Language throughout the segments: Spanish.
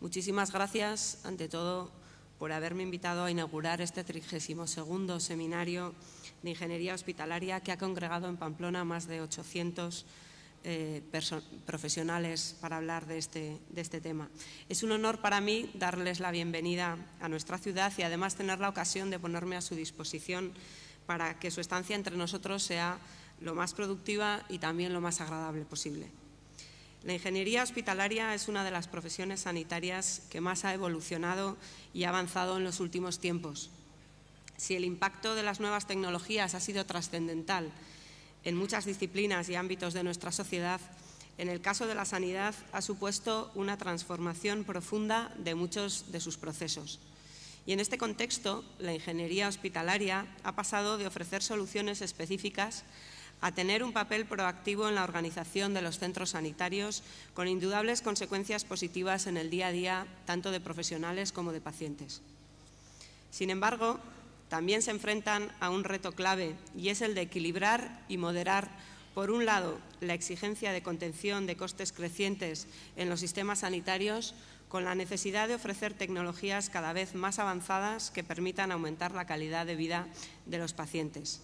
Muchísimas gracias, ante todo, por haberme invitado a inaugurar este 32 Seminario de Ingeniería Hospitalaria que ha congregado en Pamplona más de 800 eh, profesionales para hablar este, de este tema. Es un honor para mí darles la bienvenida a nuestra ciudad y además tener la ocasión de ponerme a su disposición para que su estancia entre nosotros sea lo más productiva y también lo más agradable posible. La ingeniería hospitalaria es una de las profesiones sanitarias que más ha evolucionado y avanzado en los últimos tiempos. Si el impacto de las nuevas tecnologías ha sido trascendental en muchas disciplinas y ámbitos de nuestra sociedad, en el caso de la sanidad ha supuesto una transformación profunda de muchos de sus procesos. Y en este contexto, la ingeniería hospitalaria ha pasado de ofrecer soluciones específicas a tener un papel proactivo en la organización de los centros sanitarios, con indudables consecuencias positivas en el día a día, tanto de profesionales como de pacientes. Sin embargo, también se enfrentan a un reto clave, y es el de equilibrar y moderar, por un lado, la exigencia de contención de costes crecientes en los sistemas sanitarios, con la necesidad de ofrecer tecnologías cada vez más avanzadas que permitan aumentar la calidad de vida de los pacientes.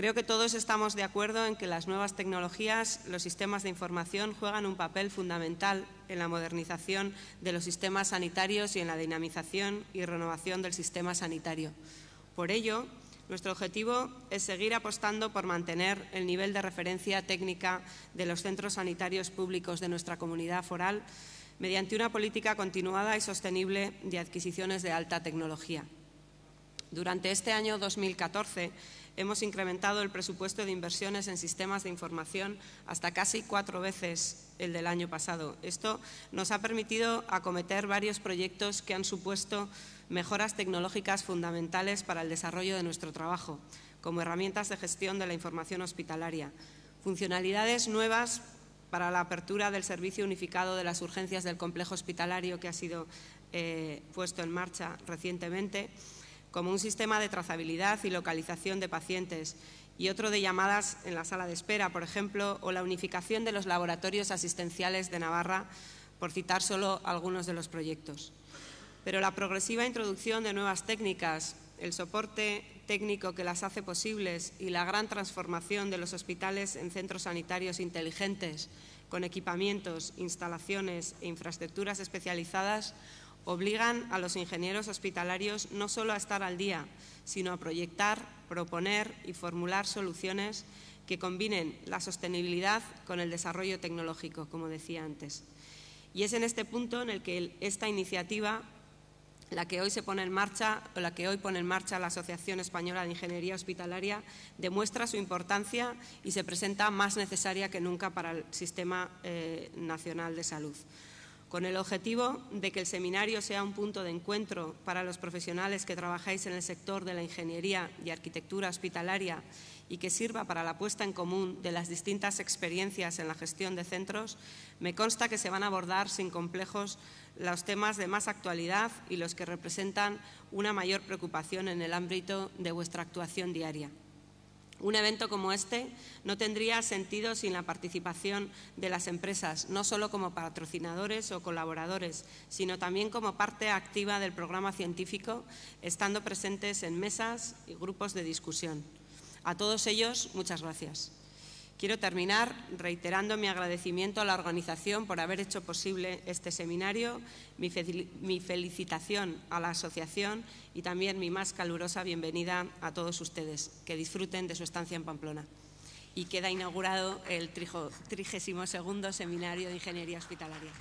Creo que todos estamos de acuerdo en que las nuevas tecnologías, los sistemas de información juegan un papel fundamental en la modernización de los sistemas sanitarios y en la dinamización y renovación del sistema sanitario. Por ello, nuestro objetivo es seguir apostando por mantener el nivel de referencia técnica de los centros sanitarios públicos de nuestra comunidad foral mediante una política continuada y sostenible de adquisiciones de alta tecnología. Durante este año 2014, hemos incrementado el presupuesto de inversiones en sistemas de información hasta casi cuatro veces el del año pasado. Esto nos ha permitido acometer varios proyectos que han supuesto mejoras tecnológicas fundamentales para el desarrollo de nuestro trabajo, como herramientas de gestión de la información hospitalaria, funcionalidades nuevas para la apertura del servicio unificado de las urgencias del complejo hospitalario que ha sido eh, puesto en marcha recientemente, como un sistema de trazabilidad y localización de pacientes y otro de llamadas en la sala de espera, por ejemplo, o la unificación de los laboratorios asistenciales de Navarra, por citar solo algunos de los proyectos. Pero la progresiva introducción de nuevas técnicas, el soporte técnico que las hace posibles y la gran transformación de los hospitales en centros sanitarios inteligentes, con equipamientos, instalaciones e infraestructuras especializadas, obligan a los ingenieros hospitalarios no solo a estar al día, sino a proyectar, proponer y formular soluciones que combinen la sostenibilidad con el desarrollo tecnológico, como decía antes. Y es en este punto en el que esta iniciativa, la que hoy se pone en marcha o la que hoy pone en marcha la Asociación Española de Ingeniería Hospitalaria, demuestra su importancia y se presenta más necesaria que nunca para el Sistema eh, Nacional de Salud con el objetivo de que el seminario sea un punto de encuentro para los profesionales que trabajáis en el sector de la ingeniería y arquitectura hospitalaria y que sirva para la puesta en común de las distintas experiencias en la gestión de centros, me consta que se van a abordar sin complejos los temas de más actualidad y los que representan una mayor preocupación en el ámbito de vuestra actuación diaria. Un evento como este no tendría sentido sin la participación de las empresas, no solo como patrocinadores o colaboradores, sino también como parte activa del programa científico, estando presentes en mesas y grupos de discusión. A todos ellos, muchas gracias. Quiero terminar reiterando mi agradecimiento a la organización por haber hecho posible este seminario, mi, felicitación a la asociación y también mi más calurosa bienvenida a todos ustedes. Que disfruten de su estancia en Pamplona. Y queda inaugurado el 32 Seminario de Ingeniería Hospitalaria.